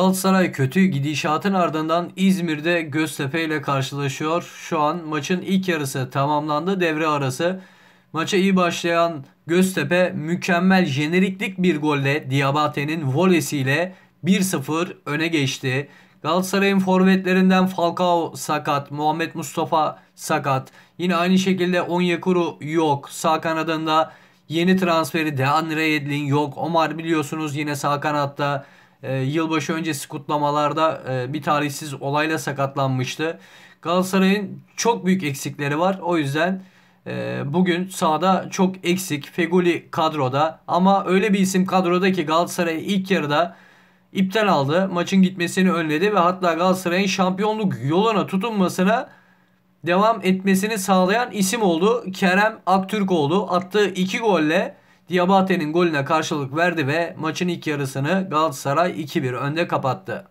Galatasaray kötü gidişatın ardından İzmir'de Göztepe ile karşılaşıyor. Şu an maçın ilk yarısı tamamlandı devre arası. Maça iyi başlayan Göztepe mükemmel jeneriklik bir golle Diabate'nin volesiyle 1-0 öne geçti. Galatasaray'ın forvetlerinden Falcao sakat, Muhammed Mustafa sakat. Yine aynı şekilde Onyekuru yok. Sağ kanadında yeni transferi Deandre Yedlin yok. Omar biliyorsunuz yine sağ kanatta e, yılbaşı öncesi kutlamalarda e, bir tarihsiz olayla sakatlanmıştı. Galatasaray'ın çok büyük eksikleri var. O yüzden e, bugün sahada çok eksik. Feguli kadroda ama öyle bir isim kadroda ki Galatasaray ilk yarıda ipten aldı. Maçın gitmesini önledi ve hatta Galatasaray'ın şampiyonluk yoluna tutunmasına devam etmesini sağlayan isim oldu. Kerem Aktürkoğlu attığı iki golle Diabate'nin golüne karşılık verdi ve maçın ilk yarısını Galatasaray 2-1 önde kapattı.